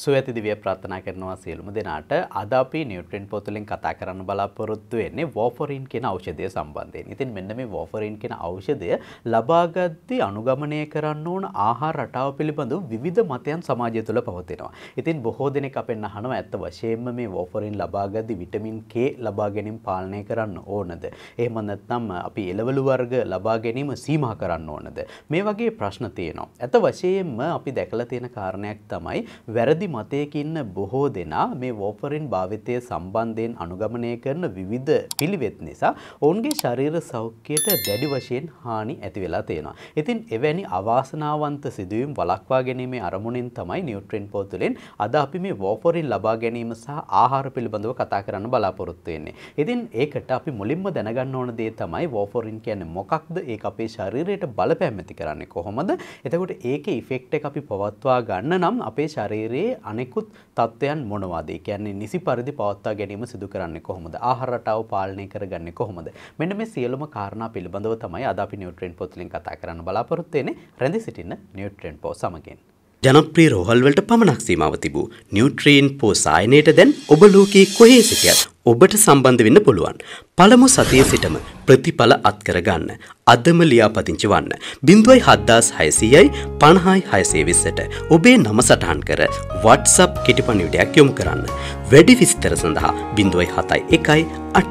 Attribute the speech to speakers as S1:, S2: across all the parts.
S1: සුවඇති දිවිය ප්‍රාථනා කරනවා සියලුම දෙනාට අද අපි නිියුට්‍රෙන්න් පොතුලින් කතා කරන්න බලාපොරොත්තු වෙන්නේ වෝෆරින් කෙන ෞෂධය සම්බන්ධයෙන් ඉතින් මෙන්න මේ වෝෆරින් කෙන ෞෂධය ලබාගත්ති අනුගමනය කරන්න ඕන ආහා රටාව පිළිබඳු විධ මතයන් සමාජය තුළ පවතිනවා. ඉතින් බොහෝ දෙනෙක් අපෙන් අහනව ඇත්ත වශයෙන්ම මේ වෝෆරින් ලබාගද්දි විටමින් K ලබාගැනීම පාලනය කරන්න ඕනද. එහෙම නැත්නම් අපි එළවලු වර්ග ලබා ගැනීම සීමා කරන්න ඕනද. මේ වගේ ප්‍රශ්න තියෙනවා. ඇත වශයෙන්ම අපි දැකලා තියෙන කාරණයක් තමයි වැරදි විරෝධී මතයකින්න බොහෝ දෙනා මේ වෝපරින් භාවිතය සම්බන්ධයෙන් අනුගමනය කරන විවිධ පිළිවෙත් නිසා ඔවුන්ගේ ශරීර සෞඛ්‍යයට දැඩි වශයෙන් හානි ඇති වෙලා තියෙනවා. ඉතින් එවැනි අවාසනාවන්ත සිදුවීම් වළක්වා ගැනීමේ අරමුණින් තමයි නියුට්‍රින් පෝතුලින් අද අපි මේ වෝපරින් ලබා ගැනීම සහ ආහාර පිළිබඳව කතා කරන්න බලාපොරොත්තු වෙන්නේ. ඉතින් ඒකට අපි මුලින්ම දැනගන්න ඕන දේ තමයි වෝපරින් කියන්නේ මොකක්ද? ඒක අපේ ශරීරයට බලපෑම් ඇති කරන්නේ කොහොමද? එතකොට ඒකේ ඉෆෙක්ට් එක අපි පවත්වා ගන්න නම් අපේ ශරීරයේ අනෙකුත් තත්ත්වයන් මොනවාද? ඒ කියන්නේ නිසි පරිදි පවත්වා ගැනීම සිදු කරන්නේ කොහොමද? ආහාර රටාව පාලනය කරගන්නේ කොහොමද? මෙන්න මේ සියලුම කාරණා පිළිබඳව තමයි අද අපි නිව්ට්‍රෙන්ට් පොතලින් කතා කරන්න බලාපොරොත්තු වෙන්නේ. රැඳී සිටින්න නිව්ට්‍රෙන්ට් පොත සමගින්. ජනප්‍රිය රෝහල්වලට පමණක් සීමාව තිබූ නියුට්‍රීන් පෝසායනයට දැන් ඔබ ලෝකයේ කොහේ සිටියත් ඔබට සම්බන්ධ වෙන්න පුළුවන්. පළමු සතිය සිටම ප්‍රතිඵල අත්කර ගන්න. අදම ලියාපදිංචි වන්න. 07600යි 50620ට ඔබේ නම සටහන් කර WhatsApp කෙටිපණිවිඩයක් යොමු කරන්න. වැඩි විස්තර සඳහා 071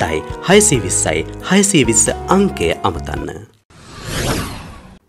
S1: 8 620යි 620 අංකය අමතන්න.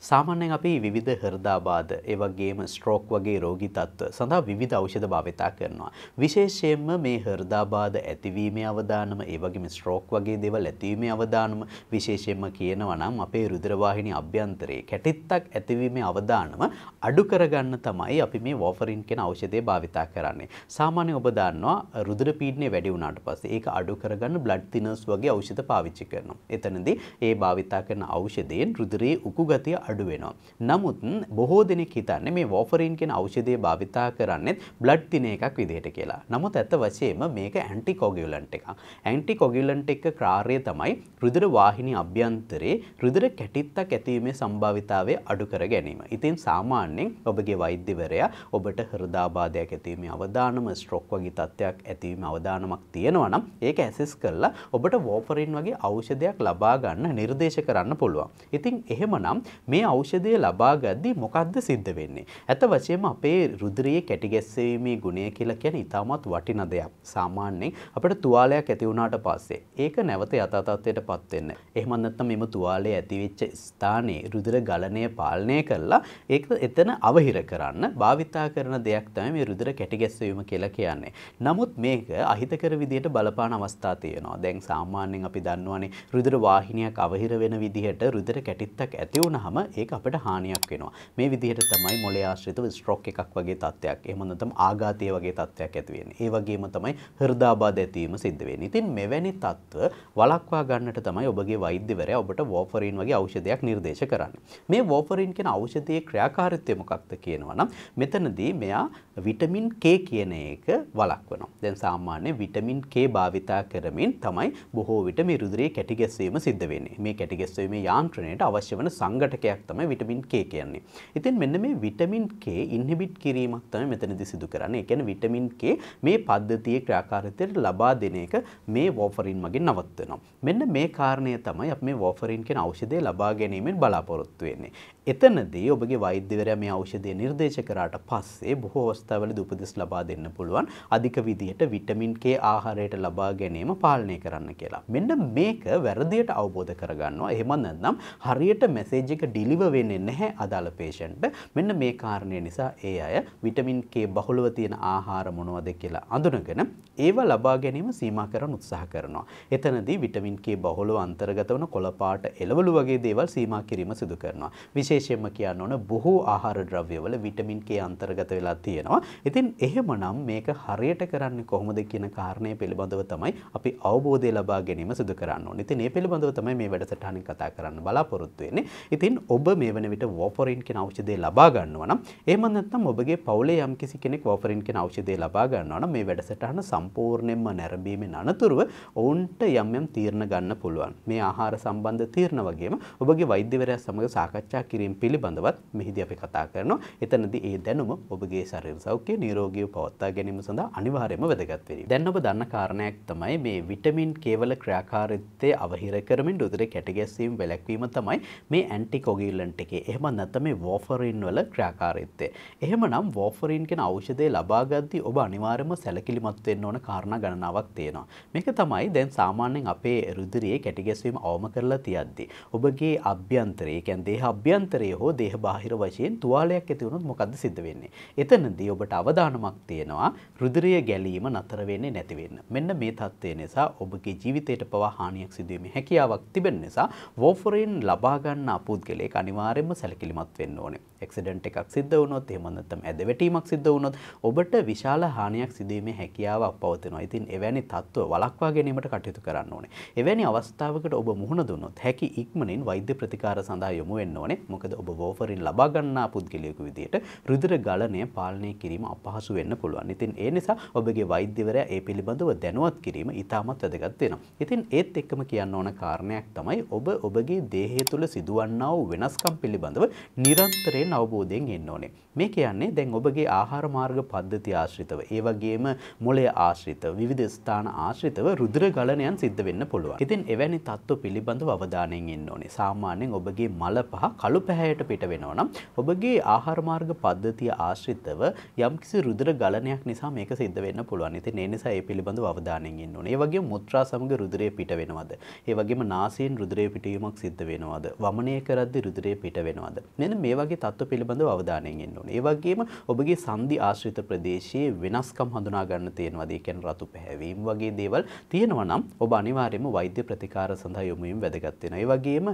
S1: සාමාන්‍යයෙන් අපි විවිධ හෘදාබාධ, ඒ වගේම ස්ට්‍රෝක් වගේ රෝගී තත්ත්ව සඳහා විවිධ ඖෂධ භාවිතා කරනවා. විශේෂයෙන්ම මේ හෘදාබාධ ඇතිවීමේ අවදානම, ඒ වගේම ස්ට්‍රෝක් වගේ දේවල් ඇතිවීමේ අවදානම විශේෂයෙන්ම කියනවා නම් අපේ රුධිර වාහිනී අභ්‍යන්තරයේ කැටිත්තක් ඇතිවීමේ අවදානම අඩු කරගන්න තමයි අපි මේ වෝෆරින් කියන ඖෂධය භාවිතා කරන්නේ. සාමාන්‍යයෙන් ඔබ දන්නවා රුධිර පීඩනය වැඩි වුණාට පස්සේ ඒක අඩු කරගන්න බ්ලඩ් තිනර්ස් වගේ ඖෂධ පාවිච්චි කරනවා. එතනදී ඒ භාවිතා කරන ඖෂධයෙන් රුධිරයේ උකුගතිය අඩු අඩු වෙනවා. නමුත් බොහෝ දෙනෙක් හිතන්නේ මේ වෝෆරින් කියන ඖෂධය භාවිතා කරන්නේ බ්ලඩ් තින එකක් විදිහට කියලා. නමුත් ඇත්ත වශයෙන්ම මේක ඇන්ටිකොගියුලන්ට් එකක්. ඇන්ටිකොගියුලන්ට් එක කාර්යය තමයි රුධිර වාහිනී අභ්‍යන්තරයේ රුධිර කැටිත්තක් ඇතිවීමේ සම්භාවිතාවය අඩු කර ගැනීම. ඉතින් සාමාන්‍යයෙන් ඔබගේ වෛද්‍යවරයා ඔබට හෘදාබාධයක් ඇතිවීමේ අවදානම ස්ට්‍රොක් වගේ තත්ත්වයක් ඇතිවීමේ අවදානමක් තියෙනවා නම් ඒක ඇසෙස් කරලා ඔබට වෝෆරින් වගේ ඖෂධයක් ලබා ගන්න නිර්දේශ කරන්න පුළුවන්. ඉතින් එහෙමනම් මේ ඖෂධය ලබා ගද්දී මොකද්ද සිද්ධ වෙන්නේ? ඇත්ත වශයෙන්ම අපේ රුධිරයේ කැටිගැස්සීමේ ගුණය කියලා කියන්නේ ඉතාමත් වටින දෙයක්. සාමාන්‍යයෙන් අපිට තුවාලයක් ඇති වුණාට පස්සේ ඒක නැවත යථා තත්ත්වයටපත් වෙන්න. එහෙම නැත්නම් මෙම තුවාලය ඇතිවෙච්ච ස්ථානයේ රුධිර ගලණය පාලනය කරලා ඒක එතන අවහිර කරන්න භාවිතා කරන දෙයක් තමයි මේ රුධිර කැටිගැස්වීම කියලා කියන්නේ. නමුත් මේක අහිතකර විදිහට බලපාන අවස්ථා තියෙනවා. දැන් සාමාන්‍යයෙන් අපි දන්නවනේ රුධිර වාහිනියක් අවහිර වෙන විදිහට රුධිර කැටිත්තක් ඇති වුනහම ඒක අපට හානියක් වෙනවා. මේ විදිහට තමයි මොළේ ආශ්‍රිතව ස්ට්‍රෝක් එකක් වගේ තත්ත්වයක්. එහෙම නැත්නම් ආඝාතය වගේ තත්ත්වයක් ඇති වෙන්නේ. ඒ වගේම තමයි හෘදාබාධ ඇතිවීම සිද්ධ වෙන්නේ. ඉතින් මෙවැනි තත්ත්ව වළක්වා ගන්නට තමයි ඔබගේ වෛද්‍යවරයා ඔබට වෝෆරින් වගේ ඖෂධයක් නිර්දේශ කරන්නේ. මේ වෝෆරින් කියන ඖෂධයේ ක්‍රියාකාරීත්වය මොකක්ද කියනවා නම් මෙතනදී මෙයා විටමින් K කියන එක වළක්වනවා. දැන් සාමාන්‍ය විටමින් K භාවිතා කරමින් තමයි බොහෝ විට මේ රුධිරයේ කැටිගැස්වීම සිද්ධ වෙන්නේ. මේ කැටිගැස්වීමේ යාන්ත්‍රණයට අවශ්‍ය වන සංඝටකයක් තමයි විටමින් K කියන්නේ. ඉතින් මෙන්න මේ විටමින් K ඉන්හිබිට් කිරීමක් තමයි මෙතනදී සිදු කරන්නේ. ඒ කියන්නේ විටමින් K මේ පද්ධතියේ ක්‍රියාකාරීත්වයට ලබා දෙන එක මේ වෝෆරින් මගින් නවත්වනවා. මෙන්න මේ කාරණය තමයි අපි මේ වෝෆරින් කියන ඖෂධය ලබා ගැනීමෙන් බලාපොරොත්තු වෙන්නේ. එතනදී ඔබගේ වෛද්‍යවරයා මේ ඖෂධය නිර්දේශ කරාට පස්සේ බොහෝ අවස්ථාවලදී උපදෙස් ලබා දෙන්න පුළුවන් අධික විදියට විටමින් K ආහාරයට ලබා ගැනීම පාලනය කරන්න කියලා. මෙන්න මේක වැරදියට අවබෝධ කරගන්නවා. එහෙම නැත්නම් හරියට මැසේජ් එක ඩිලිවර් වෙන්නේ නැහැ අදාළ patient මෙන්න මේ කාරණය නිසා ඒ අය විටමින් K බහුලව තියෙන ආහාර මොනවද කියලා අඳුනගෙන ඒවා ලබා ගැනීම සීමා කරන්න උත්සාහ කරනවා. එතනදී විටමින් K බහුලව අන්තර්ගත වන කොළ පාට එළවලු වගේ දේවල් සීමා කිරීම සිදු කරනවා. විශේෂ විශේෂයෙන්ම කියන්න ඕන බොහෝ ආහාර ද්‍රව්‍යවල විටමින් K අන්තර්ගත වෙලා තියෙනවා. ඉතින් එහෙමනම් මේක හරියට කරන්නේ කොහොමද කියන කාරණය පිළිබඳව තමයි අපි අවබෝධය ලබා ගැනීම සිදු කරන්න ඕනේ. ඉතින් මේ පිළිබඳව තමයි මේ වැඩසටහනින් කතා කරන්න බලාපොරොත්තු වෙන්නේ. ඉතින් ඔබ මේ වන විට වොෆරින් කියන ඖෂධය ලබා ගන්නවා නම් එහෙම නැත්නම් ඔබගේ පවුලේ යම්කිසි කෙනෙක් වොෆරින් කියන ඖෂධය ලබා ගන්නවා නම් මේ වැඩසටහන සම්පූර්ණයෙන්ම නැරඹීමෙන් අනතුරුව ඔවුන්ට යම් යම් තීරණ ගන්න පුළුවන්. මේ ආහාර සම්බන්ධ තීරණ වගේම ඔබගේ වෛද්‍යවරයා සමග සාකච්ඡා කිරීම කිරීම පිළිබඳවත් මෙහිදී අපි කතා කරනවා. එතනදී ඒ දැනුම ඔබගේ ශරීර සෞඛ්‍ය නිරෝගීව පවත්වා ගැනීම සඳහා අනිවාර්යයෙන්ම වැදගත් වෙනවා. දැන් ඔබ දන්න කාරණයක් තමයි මේ විටමින් කේවල ක්‍රියාකාරීත්වය අවහිර කරමින් රුධිරේ කැටගැස්වීම වැළැක්වීම තමයි මේ ඇන්ටිකොගිලන්ට් එකේ. එහෙම නැත්නම් මේ වෝෆරින් වල ක්‍රියාකාරීත්වය. එහෙමනම් වෝෆරින් කියන ඖෂධය ලබාගද්දී ඔබ අනිවාර්යයෙන්ම සැලකිලිමත් වෙන්න ඕන කාරණා ගණනාවක් තියෙනවා. මේක තමයි දැන් සාමාන්‍යයෙන් අපේ රුධිරයේ කැටගැස්වීම අවම කරලා තියද්දී ඔබගේ අභ්‍යන්තරය කියන්නේ දේහ අභ්‍යන්තරය අභ්‍යන්තරය හෝ දේහ බාහිර වශයෙන් තුවාලයක් ඇතිවුණොත් මොකද සිද්ධ වෙන්නේ. එතනදී ඔබට අවධානමක් තියෙනවා රුධිරය ගැලීම නතර වෙන්නේ නැති වෙන්න. මෙන්න මේ தත්ත්වය නිසා ඔබගේ ජීවිතයට පවා හානියක් සිදුවීමේ හැකියාවක් තිබෙන නිසා වෝෆරින් ලබා ගන්නා පුද්ගලයෙක් අනිවාර්යයෙන්ම සැලකිලිමත් වෙන්න ඕනේ. එක්සිඩන්ට් එකක් සිද්ධ වුණොත් එහෙම නැත්නම් ඇදවැටීමක් සිද්ධ වුණොත් ඔබට විශාල හානියක් සිදුවීමේ හැකියාවක් පවතිනවා. ඉතින් එවැනි තත්ත්ව වළක්වා ගැනීමට කටයුතු කරන්න ඕනේ. එවැනි අවස්ථාවකට ඔබ මුහුණ දුන්නොත් හැකි ඉක්මනින් වෛද්‍ය ප්‍රතිකාර සඳහා යොමු වෙන්න ඕනේ. මොකද ඔබ වෝෆරින් ලබා ගන්නා පුද්ගලයෙකු විදිහට රුධිර ගලණය පාලනය කිරීම අපහසු වෙන්න පුළුවන්. ඉතින් ඒ නිසා ඔබගේ වෛද්‍යවරයා ඒ පිළිබඳව දැනුවත් කිරීම ඉතාමත් වැදගත් වෙනවා. ඉතින් ඒත් එක්කම කියන්න ඕන කාරණයක් තමයි ඔබ ඔබගේ දේහය තුළ සිදුවන්නා වූ වෙනස්කම් පිළිබඳව නිරන්තරයෙන් හොඳින් අවබෝධයෙන් ඉන්න ඕනේ. මේ කියන්නේ දැන් ඔබගේ ආහාර මාර්ග පද්ධති ආශ්‍රිතව, ඒ වගේම මොළය ආශ්‍රිතව, විවිධ ස්ථාන ආශ්‍රිතව රුධිර ගලනයන් සිද්ධ වෙන්න පුළුවන්. ඉතින් එවැනි தত্ত্ব පිළිබඳව අවධානයෙන් ඉන්න ඕනේ. සාමාන්‍යයෙන් ඔබගේ මල පහ කළු පැහැයට පිට වෙනවා නම් ඔබගේ ආහාර මාර්ග පද්ධතිය ආශ්‍රිතව යම්කිසි රුධිර ගලනයක් නිසා මේක සිද්ධ වෙන්න පුළුවන්. ඉතින් ඒ නිසා ඒ පිළිබඳව අවධානයෙන් ඉන්න ඕනේ. ඒ වගේම මුත්‍රා සමග රුධිරය පිට වෙනවද? ඒ වගේම නාසයෙන් රුධිරය පිටවීමක් සිද්ධ වෙනවද? වමනය කරද්දී රුධිරය පිට වෙනවද? මෙන්න මේ වගේ තත්ත්ව පිළිබඳව අවධානයෙන් ඉන්න ඕනේ. ඒ වගේම ඔබගේ සංදි ආශ්‍රිත ප්‍රදේශයේ වෙනස්කම් හඳුනා ගන්න තියෙනවාද? ඒ කියන්නේ රතු පැහැවීම වගේ දේවල් තියෙනවා නම් ඔබ අනිවාර්යයෙන්ම වෛද්‍ය ප්‍රතිකාර සඳහා යොමු වීම වැදගත් වෙනවා. ඒ වගේම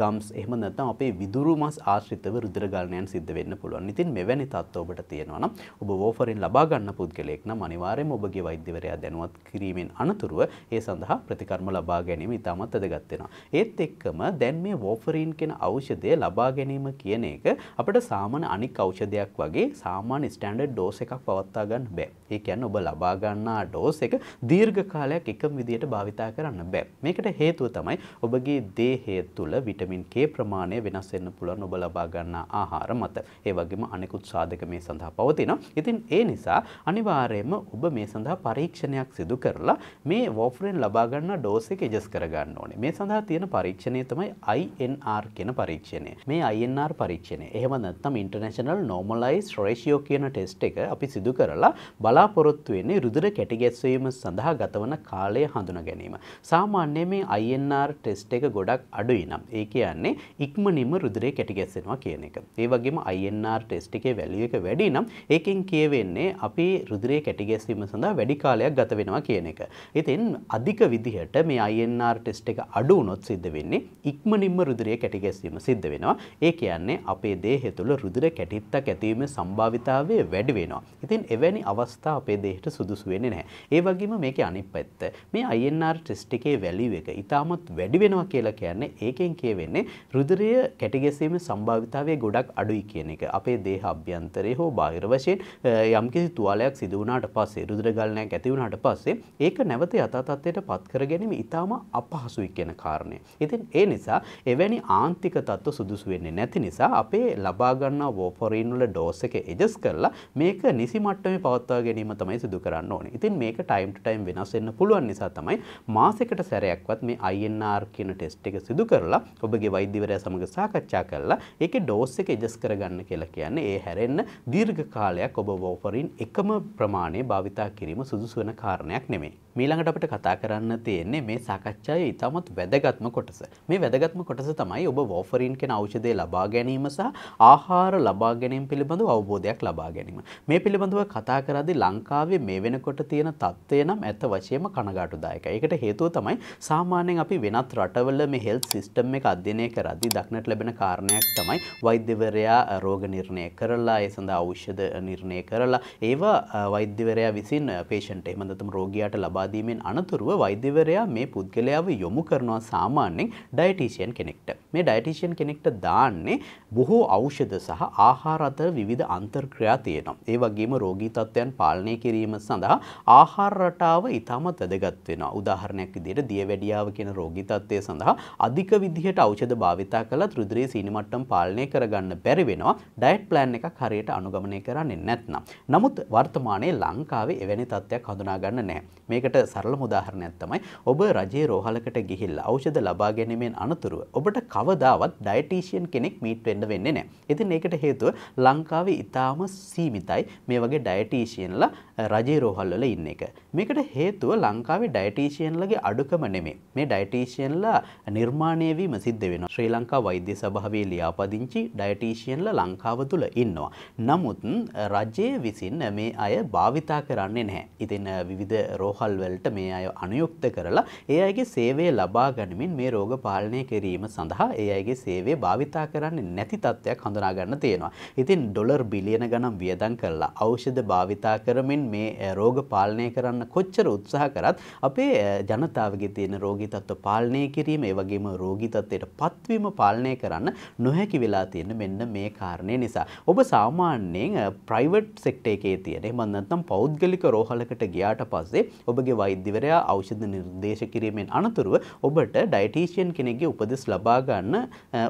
S1: ගම්ස් එහෙම නැත්නම් අපේ විදුරු මස් ආශ්‍රිතව රුධිර ගලනයන් සිද්ධ වෙන්න පුළුවන්. ඉතින් මෙවැනි තත්ත්ව ඔබට තියෙනවා නම් ඔබ වෝෆරින් ලබා ගන්න පුද්ගලයෙක් නම් අනිවාර්යයෙන්ම ඔබගේ වෛද්‍යවරයා දැනුවත් කිරීමෙන් අනතුරුව ඒ සඳහා ප්‍රතිකර්ම ලබා ගැනීම ඉතාමත් වැදගත් වෙනවා. ඒත් එක්කම දැන් මේ වෝෆරින් කියන ඖෂධය ලබා ගැනීම කියන එක අපිට සාමාන්‍ය අනික් ඖෂධයක් වගේ සාමාන්‍ය ස්ටෑන්ඩඩ් ඩෝස් එකක් පවත්වා ගන්න බෑ. ඒ කියන්නේ ඔබ ලබා ගන්නා ඩෝස් එක දීර්ඝ කාලයක් එකම විදියට භාවිතා කරන්න බෑ. මේකට හේතුව තමයි ඔබගේ දේහය තුළ විටමින් K ප්‍රමාණය වෙනස් වෙන්න පුළුවන් ඔබ ලබා ගන්නා ආහාර මත. ඒ වගේම අනෙකුත් සාධක මේ සඳහා පවතිනවා. ඉතින් ඒ නිසා අනිවාර්යයෙන්ම ඔබ මේ සඳහා පරීක්ෂණයක් සිදු කරලා මේ වෝෆරින් ලබා ගන්නා ඩෝස් එක එජස් කර ගන්න ඕනේ. මේ සඳහා තියෙන පරීක්ෂණය තමයි INR කියන පරීක්ෂණය. මේ INR පරීක්ෂණය. එහෙම නැත්නම් International Normalized Ratio කියන ටෙස්ට් එක අපි සිදු කරලා බලා බලාපොරොත්තු වෙන්නේ රුධිර කැටිගැස්වීම සඳහා ගතවන කාලය හඳුනා ගැනීම. සාමාන්‍යයෙන් මේ INR ටෙස්ට් එක ගොඩක් අඩුයි නම් ඒ කියන්නේ ඉක්මනින්ම රුධිරේ කැටිගැස්සෙනවා කියන එක. ඒ වගේම INR ටෙස්ට් එකේ වැලියු එක වැඩි නම් ඒකෙන් කියවෙන්නේ අපි රුධිරේ කැටිගැස්වීම සඳහා වැඩි කාලයක් ගත වෙනවා කියන එක. ඉතින් අධික විදිහට මේ INR ටෙස්ට් එක අඩු වුණොත් සිද්ධ වෙන්නේ ඉක්මනින්ම රුධිරේ කැටිගැස්වීම සිද්ධ වෙනවා. ඒ කියන්නේ අපේ දේහය තුළ රුධිර කැටිත්තක් ඇතිවීමේ සම්භාවිතාවය වැඩි වෙනවා. ඉතින් එවැනි අවස්ථා නිසා අපේ දේහයට සුදුසු වෙන්නේ නැහැ. ඒ වගේම මේකේ අනිත් පැත්ත මේ INR ටෙස්ට් එකේ වැලියු එක ඉතාමත් වැඩි වෙනවා කියලා කියන්නේ ඒකෙන් කියවෙන්නේ රුධිරය කැටගැසීමේ සම්භාවිතාවය ගොඩක් අඩුයි කියන එක. අපේ දේහ අභ්‍යන්තරයේ හෝ බාහිර වශයෙන් යම්කිසි තුවාලයක් සිදු වුණාට පස්සේ රුධිර ගලණයක් ඇති වුණාට පස්සේ ඒක නැවත යථා තත්ත්වයට පත් කර ගැනීම ඉතාම අපහසුයි කියන කාරණය. ඉතින් ඒ නිසා එවැනි ආන්තික තත්ත්ව සුදුසු වෙන්නේ නැති නිසා අපේ ලබා ගන්නා වෝෆරින් වල ඩෝස් එක එජස් කරලා මේක නිසි මට්ටමේ පවත්වා ගැනීම කිරීම තමයි සිදු කරන්න ඕනේ. ඉතින් මේක ටයිම් ටු ටයිම් වෙනස් වෙන්න පුළුවන් නිසා තමයි මාසෙකට සැරයක්වත් මේ INR කියන ටෙස්ට් එක සිදු කරලා ඔබගේ වෛද්‍යවරයා සමග සාකච්ඡා කරලා ඒකේ ඩෝස් එක ඇඩ්ජස්ට් කරගන්න කියලා කියන්නේ ඒ හැරෙන්න දීර්ඝ කාලයක් ඔබ වෝෆරින් එකම ප්‍රමාණය භාවිතා කිරීම සුදුසු වෙන කාරණයක් නෙමෙයි. මීළඟට අපිට කතා කරන්න තියෙන්නේ මේ සාකච්ඡාවේ ඉතාමත් වැදගත්ම කොටස. මේ වැදගත්ම කොටස තමයි ඔබ වෝෆරින් කියන ඖෂධය ලබා ගැනීම සහ ආහාර ලබා ගැනීම පිළිබඳව අවබෝධයක් ලබා ගැනීම. මේ පිළිබඳව කතා කරද්දී ලංකාවේ මේ වෙනකොට තියෙන තත්ත්වය නම් ඇත්ත වශයෙන්ම කනගාටුදායකයි. ඒකට හේතුව තමයි සාමාන්‍යයෙන් අපි වෙනත් රටවල මේ හෙල්ත් සිස්ටම් එක අධ්‍යයනය කරද්දී දක්නට ලැබෙන කාරණයක් තමයි වෛද්‍යවරයා රෝග නිර්ණය කරලා ඒ සඳහා ඖෂධ නිර්ණය කරලා ඒවා වෛද්‍යවරයා විසින් පේෂන්ට් එහෙම නැත්නම් රෝගියාට ලබා දීමෙන් අනතුරුව වෛද්‍යවරයා මේ පුද්ගලයාව යොමු කරනවා සාමාන්‍යයෙන් ඩයටිෂියන් කෙනෙක්ට. මේ ඩයටිෂියන් කෙනෙක්ට දාන්නේ බොහෝ ඖෂධ සහ ආහාර අතර විවිධ අන්තර්ක්‍රියා තියෙනවා. ඒ වගේම රෝගී තත්ත්වයන් පාලනය පාලනය කිරීම සඳහා ආහාර රටාව ඉතාමත් වැදගත් වෙනවා. උදාහරණයක් විදිහට දියවැඩියාව කියන රෝගී තත්ත්වය සඳහා අධික විදිහට ඖෂධ භාවිතා කළා රුධිරයේ සීනි මට්ටම් පාලනය කරගන්න බැරි වෙනවා. ඩයට් ප්ලෑන් එකක් හරියට අනුගමනය කරන්නේ නැත්නම්. නමුත් වර්තමානයේ ලංකාවේ එවැනි තත්ත්වයක් හඳුනා ගන්න නැහැ. මේකට සරලම උදාහරණයක් තමයි ඔබ රජයේ රෝහලකට ගිහිල්ලා ඖෂධ ලබා ගැනීමෙන් අනතුරුව ඔබට කවදාවත් ඩයටිෂියන් කෙනෙක් මීට් වෙන්න වෙන්නේ නැහැ. ඉතින් ඒකට හේතුව ලංකාවේ ඊටාම සීමිතයි මේ වගේ ඩයටිෂියන්ල කරලා රජේ රෝහල්වල ඉන්න එක. මේකට හේතුව ලංකාවේ ඩයටීෂියන්ලගේ අඩුකම නෙමේ. මේ ඩයටීෂියන්ලා නිර්මාණය වීම සිද්ධ වෙනවා. ශ්‍රී ලංකා වෛද්‍ය සභාවේ ලියාපදිංචි ඩයටීෂියන්ලා ලංකාව තුල ඉන්නවා. නමුත් රජයේ විසින් මේ අය භාවිතා කරන්නේ නැහැ. ඉතින් විවිධ රෝහල් වලට මේ අය අනුයුක්ත කරලා ඒ අයගේ සේවය ලබා ගනිමින් මේ රෝග පාලනය කිරීම සඳහා ඒ අයගේ සේවය භාවිතා කරන්නේ නැති තත්ත්වයක් හඳුනා ගන්න තියෙනවා. ඉතින් ඩොලර් බිලියන ගණන් වියදම් කරලා ඖෂධ භාවිතා කර කරමින් මේ රෝග පාලනය කරන්න කොච්චර උත්සාහ කරත් අපේ ජනතාවගේ තියෙන රෝගී තත්ත්ව පාලනය කිරීම ඒ වගේම රෝගී තත්ත්වයට පත්වීම පාලනය කරන්න නොහැකි වෙලා තියෙන මෙන්න මේ කාරණේ නිසා ඔබ සාමාන්‍යයෙන් ප්‍රයිවට් සෙක්ටර් එකේ තියෙන එහෙම නැත්නම් පෞද්ගලික රෝහලකට ගියාට පස්සේ ඔබගේ වෛද්‍යවරයා ඖෂධ නිර්දේශ කිරීමෙන් අනතුරුව ඔබට ඩයටීෂියන් කෙනෙක්ගේ උපදෙස් ලබා ගන්න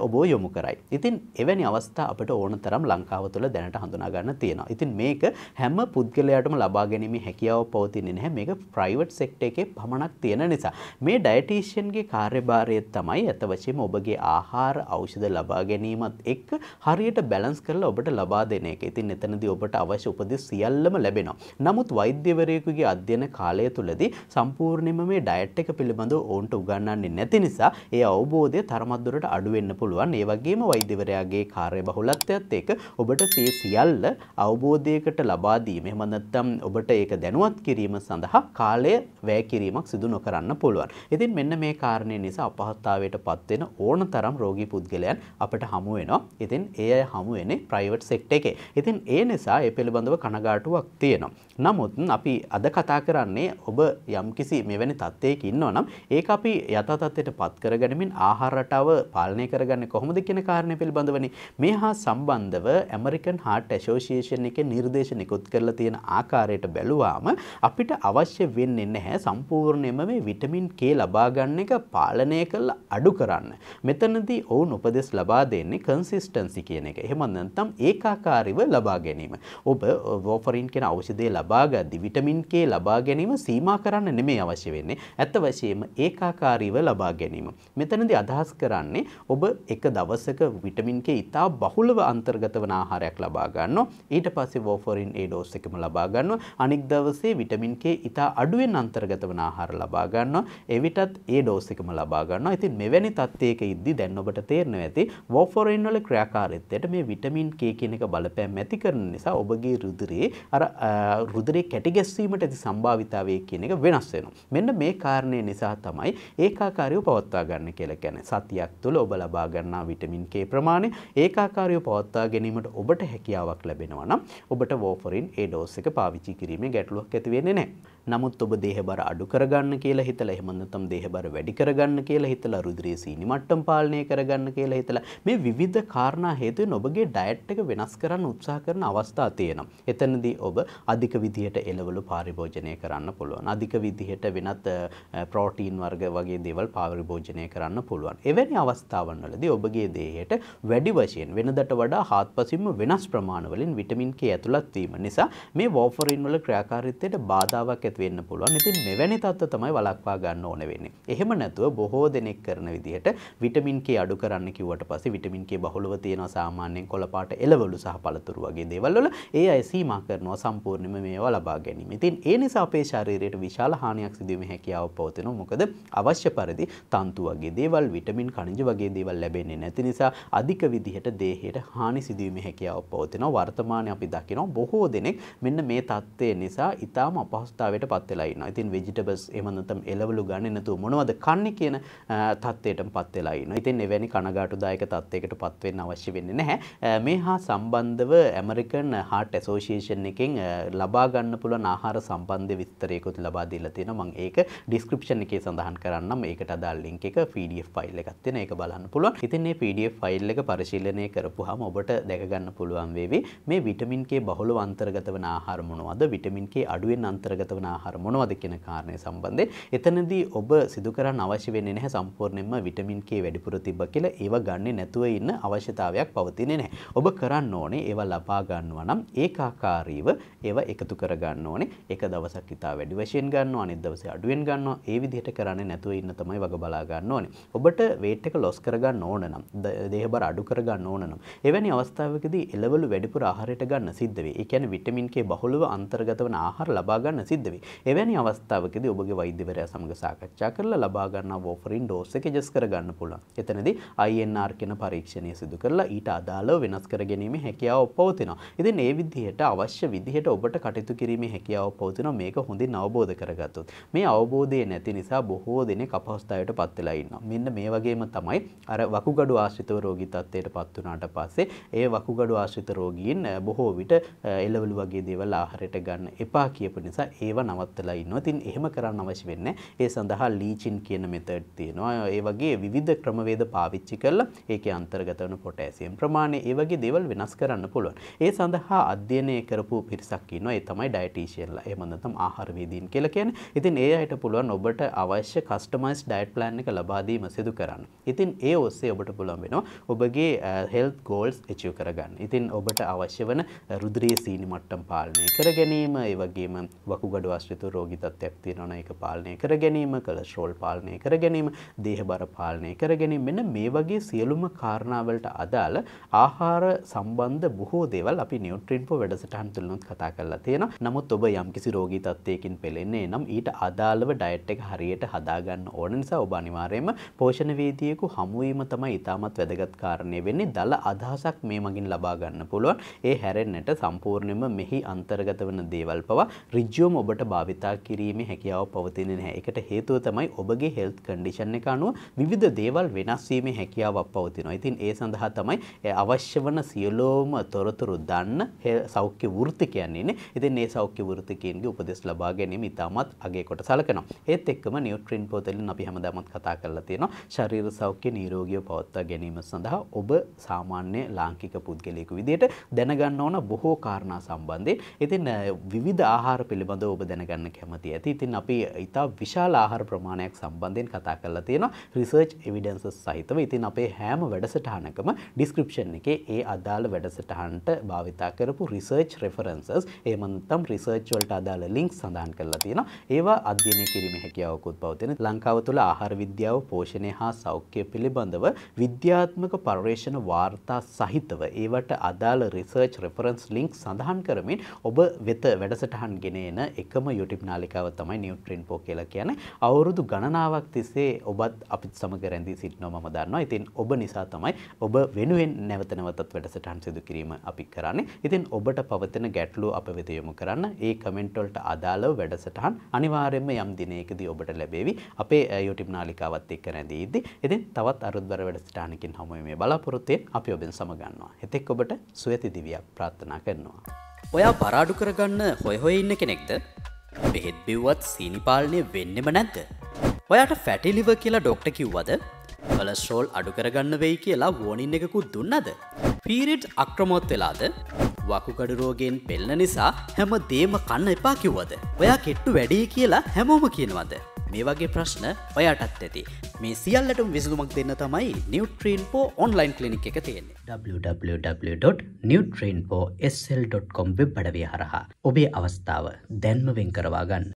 S1: ඔබ යොමු කරයි. ඉතින් එවැනි අවස්ථා අපට ඕන තරම් ලංකාව තුළ දැනට හඳුනා ගන්න තියෙනවා. ඉතින් මේක හැම පුද්ගලයා සියලයාටම ලබා ගැනීම හැකියාව පවතින්නේ නැහැ මේක ප්‍රයිවට් සෙක්ටර් එකේ පමණක් තියෙන නිසා. මේ ඩයටිෂියන්ගේ කාර්යභාරය තමයි අත වශයෙන්ම ඔබගේ ආහාර ඖෂධ ලබා ගැනීමත් එක්ක හරියට බැලන්ස් කරලා ඔබට ලබා දෙන එක. ඉතින් එතනදී ඔබට අවශ්‍ය උපදෙස් සියල්ලම ලැබෙනවා. නමුත් වෛද්‍යවරයෙකුගේ අධ්‍යයන කාලය තුලදී සම්පූර්ණයෙන්ම මේ ඩයට් එක පිළිබඳව ඔවුන්ට උගන්වන්නේ නැති නිසා ඒ අවබෝධය තරමක් දුරට අඩු වෙන්න පුළුවන්. ඒ වගේම වෛද්‍යවරයාගේ කාර්ය බහුලත්වයත් එක්ක ඔබට සිය සියල්ල අවබෝධයකට ලබා දීම එහෙම නැත්තම් ඔබට ඒක දැනුවත් කිරීම සඳහා කාලය වැය කිරීමක් සිදු නොකරන්න පුළුවන්. ඉතින් මෙන්න මේ කාරණය නිසා අපහත්තාවයට පත්වෙන ඕන තරම් රෝගී පුද්ගලයන් අපට හමු වෙනවා. ඉතින් ඒ අය හමු වෙන්නේ ප්‍රයිවට් සෙක්ටර් එකේ. ඉතින් ඒ නිසා ඒ පිළිබඳව කනගාටුවක් තියෙනවා. නමුත් අපි අද කතා කරන්නේ ඔබ යම්කිසි මෙවැනි තත්ත්වයක ඉන්නවා නම් ඒක අපි යථා තත්ත්වයට පත් කරගැනීමෙන් ආහාර රටාව පාලනය කරගන්නේ කොහොමද කියන කාරණය පිළිබඳවනේ. මේ හා සම්බන්ධව ඇමරිකන් හාට් ඇසෝෂියේෂන් එකේ නිර්දේශ නිකුත් කරලා තියෙන ආකාරයට බැලුවාම අපිට අවශ්‍ය වෙන්නේ නැහැ සම්පූර්ණයෙන්ම මේ විටමින් K ලබා ගන්න එක පාලනය කරලා අඩු කරන්න. මෙතනදී ඔවුන් උපදෙස් ලබා දෙන්නේ කන්සිස්ටන්සි කියන එක. එහෙම නැත්නම් ඒකාකාරීව ලබා ගැනීම. ඔබ වෝෆරින් කියන ඖෂධය ලබා ගද්දී විටමින් K ලබා ගැනීම සීමා කරන්න නෙමෙයි අවශ්‍ය වෙන්නේ. ඇත්ත වශයෙන්ම ඒකාකාරීව ලබා ගැනීම. මෙතනදී අදහස් කරන්නේ ඔබ එක දවසක විටමින් K ඉතා බහුලව අන්තර්ගත වන ආහාරයක් ලබා ගන්නවා. ඊට පස්සේ වෝෆරින් ඒ ඩෝස් එකම ලබා ලබා ගන්නවා. අනික් දවසේ විටමින් K ඉතා අඩුවෙන් අන්තර්ගත වන ආහාර ලබා ගන්නවා. එවිටත් ඒ ඩෝස් එකම ලබා ගන්නවා. ඉතින් මෙවැනි තත්ත්වයක ඉද්දී දැන් ඔබට තේරෙනවා ඇති වෝෆොරින් වල ක්‍රියාකාරීත්වයට මේ විටමින් K කියන එක බලපෑම් ඇති කරන නිසා ඔබගේ රුධිරයේ අර රුධිරේ කැටි ගැස්වීමට ඇති සම්භාවිතාවය කියන එක වෙනස් වෙනවා. මෙන්න මේ කාරණේ නිසා තමයි ඒකාකාරීව පවත්වා ගන්න කියලා කියන්නේ. සතියක් තුළ ඔබ ලබා ගන්නා විටමින් K ප්‍රමාණය ඒකාකාරීව පවත්වා ගැනීමට ඔබට හැකියාවක් ලැබෙනවා නම් ඔබට වෝෆරින් ඒ ඩෝස් එක පාවිච්චි කිරීමේ ගැටලුවක් ඇති වෙන්නේ නැහැ. නමුත් ඔබ දේහබර අඩු කරගන්න කියලා හිතලා එහෙම නැත්නම් දේහබර වැඩි කරගන්න කියලා හිතලා රුධිරයේ සීනි මට්ටම් පාලනය කරගන්න කියලා හිතලා මේ විවිධ කාරණා හේතුවෙන් ඔබගේ ඩයට් එක වෙනස් කරන්න උත්සාහ කරන අවස්ථා තියෙනවා. එතනදී ඔබ අධික විදිහට එළවලු පාරිභෝජනය කරන්න පුළුවන්. අධික විදිහට වෙනත් ප්‍රෝටීන් වර්ග වගේ දේවල් පාරිභෝජනය කරන්න පුළුවන්. එවැනි අවස්ථාවන් වලදී ඔබගේ දේහයට වැඩි වශයෙන් වෙනදට වඩා හාත්පසින්ම වෙනස් ප්‍රමාණවලින් විටමින් K ඇතුළත් වීම නිසා මේ වෝෆරින් වල ක්‍රියාකාරීත්වයට බාධාවක් ඇතුළත් වෙන්න පුළුවන්. ඉතින් මෙවැනි තත්ත්ව තමයි වළක්වා ගන්න ඕන වෙන්නේ. එහෙම නැතුව බොහෝ දෙනෙක් කරන විදිහට විටමින් K අඩු කරන්න කිව්වට පස්සේ විටමින් K බහුලව තියෙන සාමාන්‍යයෙන් කොළපාට එළවලු සහ පළතුරු වගේ දේවල් වල ඒ අය සීමා කරනවා සම්පූර්ණයෙන්ම මේවා ලබා ගැනීම. ඉතින් ඒ නිසා අපේ ශරීරයට විශාල හානියක් සිදු වීමේ හැකියාව පවතිනවා. මොකද අවශ්‍ය පරිදි තන්තු වගේ දේවල්, විටමින් ඛනිජ වගේ දේවල් ලැබෙන්නේ නැති නිසා අධික විදිහට දේහයට හානි සිදුවීමේ හැකියාව පවතිනවා. වර්තමානයේ අපි දකිනවා බොහෝ දෙනෙක් මෙන්න මේ தත්ත්වය නිසා ඊටාම අපහසුතාවයට තත්ත්වයට පත් වෙලා ඉන්නවා. ඉතින් ভেජිටබල්ස් එහෙම නැත්නම් එළවලු ගන්නේ නැතුව මොනවද කන්නේ කියන තත්ත්වයටම පත් වෙලා ඉන්නවා. ඉතින් එවැනි කනගාටුදායක තත්ත්වයකට පත් වෙන්න අවශ්‍ය වෙන්නේ නැහැ. මේ හා සම්බන්ධව ඇමරිකන් හાર્ට් ඇසෝෂියේෂන් එකෙන් ලබා ගන්න පුළුවන් ආහාර සම්බන්ධ විස්තරයකුත් ලබා දීලා තියෙනවා. මම ඒක ඩිස්ක්‍රිප්ෂන් එකේ සඳහන් කරන්නම්. ඒකට අදාළ ලින්ක් එක PDF ෆයිල් එකක් තියෙන ඒක බලන්න පුළුවන්. ඉතින් මේ PDF ෆයිල් එක පරිශීලනය කරපුවාම ඔබට දැක ගන්න පුළුවන් වේවි මේ විටමින් K බහුලව අන්තර්ගත වන ආහාර මොනවද? විටමින් K අඩුවෙන් අන්තර්ගත වන ආහාර මොනවද කියන කාරණය සම්බන්ධයෙන් එතනදී ඔබ සිදු කරන්න අවශ්‍ය වෙන්නේ නැහැ සම්පූර්ණයෙන්ම විටමින් K වැඩිපුර තිබ්බ කියලා ඒව ගන්නේ නැතුව ඉන්න අවශ්‍යතාවයක් පවතින්නේ නැහැ. ඔබ කරන්න ඕනේ ඒව ලබා ගන්නවා නම් ඒකාකාරීව ඒව එකතු කර ගන්න ඕනේ. එක දවසක් ඉතා වැඩි වශයෙන් ගන්නවා අනිත් දවසේ අඩුවෙන් ගන්නවා. ඒ විදිහට කරන්නේ නැතුව ඉන්න තමයි වග බලා ගන්න ඕනේ. ඔබට weight එක loss කරගන්න ඕන නම් දේහ බර අඩු කරගන්න ඕන නම් එවැනි අවස්ථාවකදී එළවලු වැඩිපුර ආහාරයට ගන්න සිද්ධ වේ. ඒ කියන්නේ විටමින් K බහුලව අන්තර්ගත වන ආහාර ලබා ගන්න සිද්ධ වේ. එවැනි අවස්ථාවකදී ඔබගේ වෛද්‍යවරයා සමග සාකච්ඡා කරලා ලබා ගන්නා වෝෆරින් ඩෝස් එක ජස් කරගන්න පුළුවන්. එතනදී INR කියන පරීක්ෂණය සිදු කරලා ඊට අදාළව වෙනස් කර ගැනීම හැකියාව පවතිනවා. ඉතින් ඒ විදිහට අවශ්‍ය විදිහට ඔබට කටයුතු කිරීමේ හැකියාව පවතිනවා මේක හොඳින් අවබෝධ කරගත්තොත්. මේ අවබෝධය නැති නිසා බොහෝ දෙනෙක් අපහසුතාවයට පත් වෙලා ඉන්නවා. මෙන්න මේ වගේම තමයි අර වකුගඩු ආශ්‍රිතව රෝගී තත්ත්වයට පත් වුණාට පස්සේ ඒ වකුගඩු ආශ්‍රිත රෝගීන් බොහෝ විට එළවලු වගේ දේවල් ආහාරයට ගන්න එපා කියපු නිසා ඒවා නවත්තලා ඉන්නවා. ඉතින් එහෙම කරන්න අවශ්‍ය වෙන්නේ ඒ සඳහා ලීචින් කියන මෙතඩ් තියෙනවා. ඒ වගේ විවිධ ක්‍රමවේද පාවිච්චි කරලා ඒකේ අන්තර්ගත වන පොටෑසියම් ප්‍රමාණය ඒ වගේ දේවල් වෙනස් කරන්න පුළුවන්. ඒ සඳහා අධ්‍යයනය කරපු පිරිසක් ඉන්නවා. ඒ තමයි ඩයටිෂියන්ලා. එහෙම නැත්නම් ආහාරවේදීන් කියලා කියන්නේ. ඉතින් ඒ අයට පුළුවන් ඔබට අවශ්‍ය කස්ටමයිස් ඩයට් ප්ලෑන් එක ලබා දීම සිදු කරන්න. ඉතින් ඒ ඔස්සේ ඔබට පුළුවන් වෙනවා ඔබගේ හෙල්ත් ගෝල්ස් එචිව් කරගන්න. ඉතින් ඔබට අවශ්‍ය වන රුධිරයේ සීනි මට්ටම් පාලනය කර ගැනීම, ඒ වගේම වකුගඩු වස්තු රෝගී තත්ත්වයක් තියෙනවා නම් ඒක පාලනය කර ගැනීම, කොලෙස්ටරෝල් පාලනය කර ගැනීම, දේහ බර පාලනය කර ගැනීම මෙන්න මේ වගේ සියලුම කාරණාවලට අදාළ ආහාර සම්බන්ධ බොහෝ දේවල් අපි නියුට්‍රින්පෝ වැඩසටහන් තුලිනුත් කතා කරලා තියෙනවා. නමුත් ඔබ යම්කිසි රෝගී තත්ත්වයකින් පෙළෙන්නේ නම් ඊට අදාළව ඩයට් එක හරියට හදාගන්න ඕන නිසා ඔබ අනිවාර්යයෙන්ම පෝෂණ වේදිකයෙකු හමු වීම තමයි ඉතාමත් වැදගත් කාරණේ වෙන්නේ. දල අදහසක් මේ මගින් ලබා ගන්න පුළුවන්. ඒ හැරෙන්නට සම්පූර්ණයෙන්ම මෙහි අන්තර්ගත වන දේවල් පවා ඍජුවම ඔබට ඔබට භාවිතා කිරීමේ හැකියාව පවතින්නේ නැහැ. ඒකට හේතුව තමයි ඔබගේ හෙල්ත් කන්ඩිෂන් එක අනුව විවිධ දේවල් වෙනස් වීමේ හැකියාවක් පවතිනවා. ඉතින් ඒ සඳහා තමයි අවශ්‍ය වන සියලෝම තොරතුරු දන්න සෞඛ්‍ය වෘත්ති කියන්නේ. ඉතින් මේ සෞඛ්‍ය වෘත්තිකයන්ගේ උපදෙස් ලබා ගැනීම ඉතාමත් අගේ කොට සලකනවා. ඒත් එක්කම නියුට්‍රින් පොතලින් අපි හැමදාමත් කතා කරලා තියෙනවා. ශරීර සෞඛ්‍ය නිරෝගීව පවත්වා ගැනීම සඳහා ඔබ සාමාන්‍ය ලාංකික පුද්ගලයෙකු විදිහට දැනගන්න ඕන බොහෝ කාරණා සම්බන්ධයෙන්. ඉතින් විවිධ ආහාර පිළිබඳව ඔබ දැනගන්න කැමති ඇති ඉතින් අපි ඉතා විශාල ආහාර ප්‍රමාණයක් සම්බන්ධයෙන් කතා කරලා තියෙනවා රිසර්ච් එවිඩන්ස සහිතව ඉතින් අපේ හැම වැඩසටහනකම ඩිස්ක්‍රිප්ෂන් එකේ ඒ අදාළ වැඩසටහන්ට භාවිතා කරපු රිසර්ච් රෙෆරන්සස් එහෙම නැත්නම් රිසර්ච් වලට අදාළ ලින්ක් සඳහන් කරලා තියෙනවා ඒවා අධ්‍යයනය කිරීමේ හැකියාවකුත් පවතින ලංකාව තුළ ආහාර විද්‍යාව පෝෂණය හා සෞඛ්‍ය පිළිබඳව විද්‍යාත්මක පර්යේෂණ වාර්තා සහිතව ඒවට අදාළ රිසර්ච් රෙෆරන්ස් ලින්ක් සඳහන් කරමින් ඔබ වෙත වැඩසටහන් ගෙන එන එකම එකම YouTube නාලිකාව තමයි නිව්ට්‍රින් පෝ කියලා කියන්නේ. අවුරුදු ගණනාවක් තිස්සේ ඔබත් අපිත් සමග රැඳී සිටිනවා මම දන්නවා. ඉතින් ඔබ නිසා තමයි ඔබ වෙනුවෙන් නැවත නැවතත් වැඩසටහන් සිදු කිරීම අපි කරන්නේ. ඉතින් ඔබට පවතින ගැටලු අප වෙත යොමු කරන්න. ඒ කමෙන්ට් වලට අදාළව වැඩසටහන් අනිවාර්යයෙන්ම යම් දිනයකදී ඔබට ලැබෙවි. අපේ YouTube නාලිකාවත් එක්ක රැඳීද්දී. ඉතින් තවත් අරුත්බර වැඩසටහනකින් හමු වෙමේ බලාපොරොත්තුෙන් අපි ඔබෙන් සමගන්නවා. එතෙක් ඔබට සුවති දිවියක් ප්‍රාර්ථනා කරනවා. ඔයා බරාඩු කරගන්න හොය හොය ඉන්න කෙනෙක්ද බෙහෙත් බිව්වත් සීනිපාලනය වෙන්නෙම නැද්ද. ඔයාට ෆැටිලිව කියලා ඩොක්ට කිව්වද කලස්ට්‍රෝල් අඩු කරගන්න වෙයි කියලා වෝනින් එකකුත් දුන්නද. පීරිට් අක්‍රමොත් වෙලාද වකුකඩු රෝගෙන් පෙල්ල නිසා හැම දේම කන්න එපා කිව්වද. ඔයා කෙට්ටු වැඩේ කියලා හැමෝම කියනවද. මේ වගේ ප්‍රශ්න ඔයාටත් ඇති මේ සියල්ලටම විසඳුමක් දෙන්න තමයි නිියවට්‍රීන් පෝ ඔන්ලයින් කලිනික් එක තියෙන්නේ www.නිියට්‍රීන් පෝ sl.com වෙබ් බඩවය හරහා ඔබේ අවස්ථාව දැන්ම වෙන් කරවා ගන්න